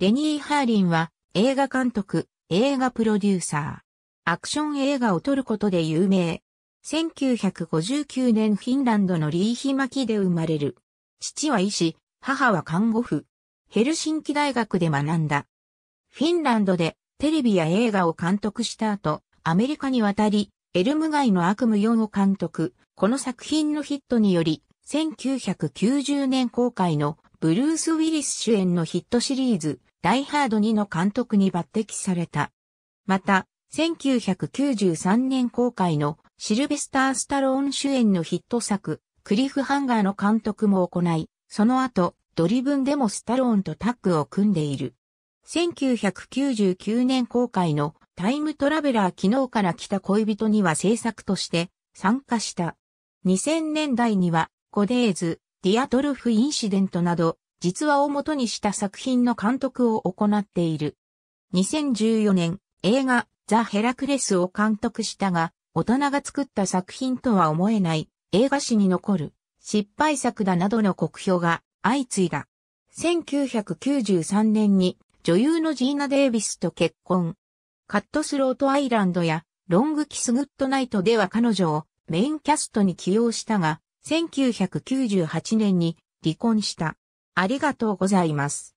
レニー・ハーリンは映画監督、映画プロデューサー。アクション映画を撮ることで有名。1959年フィンランドのリーヒマキで生まれる。父は医師、母は看護婦。ヘルシンキ大学で学んだ。フィンランドでテレビや映画を監督した後、アメリカに渡り、エルム街の悪夢4を監督。この作品のヒットにより、1990年公開のブルース・ウィリス主演のヒットシリーズ、ダイ・ハード2の監督に抜擢された。また、1993年公開のシルベスター・スタローン主演のヒット作、クリフハンガーの監督も行い、その後、ドリブンでもスタローンとタッグを組んでいる。1999年公開のタイムトラベラー昨日から来た恋人には制作として参加した。2000年代には、コデーズ、ディアトルフ・インシデントなど、実話を元にした作品の監督を行っている。2014年、映画、ザ・ヘラクレスを監督したが、大人が作った作品とは思えない、映画史に残る、失敗作だなどの酷評が相次いだ。1993年に女優のジーナ・デイビスと結婚。カットスロート・アイランドやロング・キス・グッド・ナイトでは彼女をメインキャストに起用したが、1998年に離婚した。ありがとうございます。